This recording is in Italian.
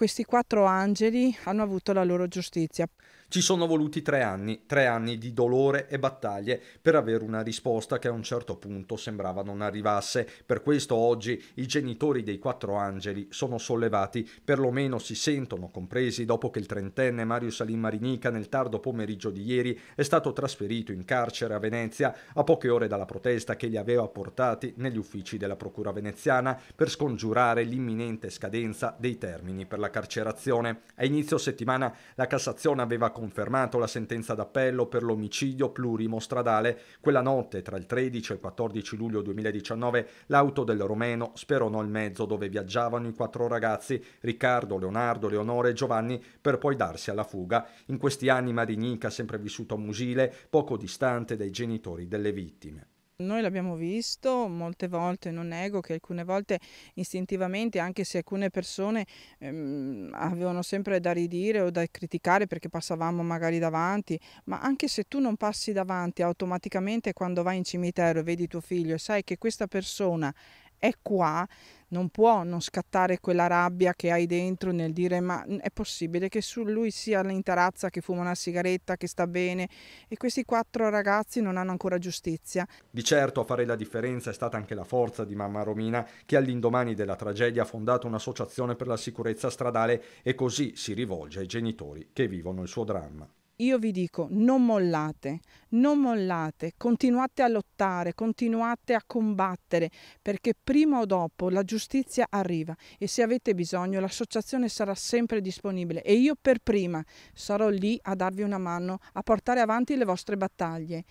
questi quattro angeli hanno avuto la loro giustizia. Ci sono voluti tre anni, tre anni di dolore e battaglie per avere una risposta che a un certo punto sembrava non arrivasse. Per questo oggi i genitori dei quattro angeli sono sollevati, perlomeno si sentono compresi dopo che il trentenne Mario Salim Marinica nel tardo pomeriggio di ieri è stato trasferito in carcere a Venezia a poche ore dalla protesta che li aveva portati negli uffici della Procura veneziana per scongiurare l'imminente scadenza dei termini per la carcerazione. A inizio settimana la Cassazione aveva confermato la sentenza d'appello per l'omicidio plurimo stradale. Quella notte, tra il 13 e il 14 luglio 2019, l'auto del romeno speronò il mezzo dove viaggiavano i quattro ragazzi, Riccardo, Leonardo, Leonore e Giovanni, per poi darsi alla fuga. In questi anni Marinica ha sempre vissuto a Musile, poco distante dai genitori delle vittime. Noi l'abbiamo visto molte volte, non nego che alcune volte istintivamente, anche se alcune persone ehm, avevano sempre da ridire o da criticare perché passavamo magari davanti, ma anche se tu non passi davanti automaticamente quando vai in cimitero e vedi tuo figlio, sai che questa persona è qua, non può non scattare quella rabbia che hai dentro nel dire ma è possibile che su lui sia in che fuma una sigaretta, che sta bene e questi quattro ragazzi non hanno ancora giustizia. Di certo a fare la differenza è stata anche la forza di mamma Romina che all'indomani della tragedia ha fondato un'associazione per la sicurezza stradale e così si rivolge ai genitori che vivono il suo dramma io vi dico non mollate, non mollate, continuate a lottare, continuate a combattere perché prima o dopo la giustizia arriva e se avete bisogno l'associazione sarà sempre disponibile e io per prima sarò lì a darvi una mano, a portare avanti le vostre battaglie.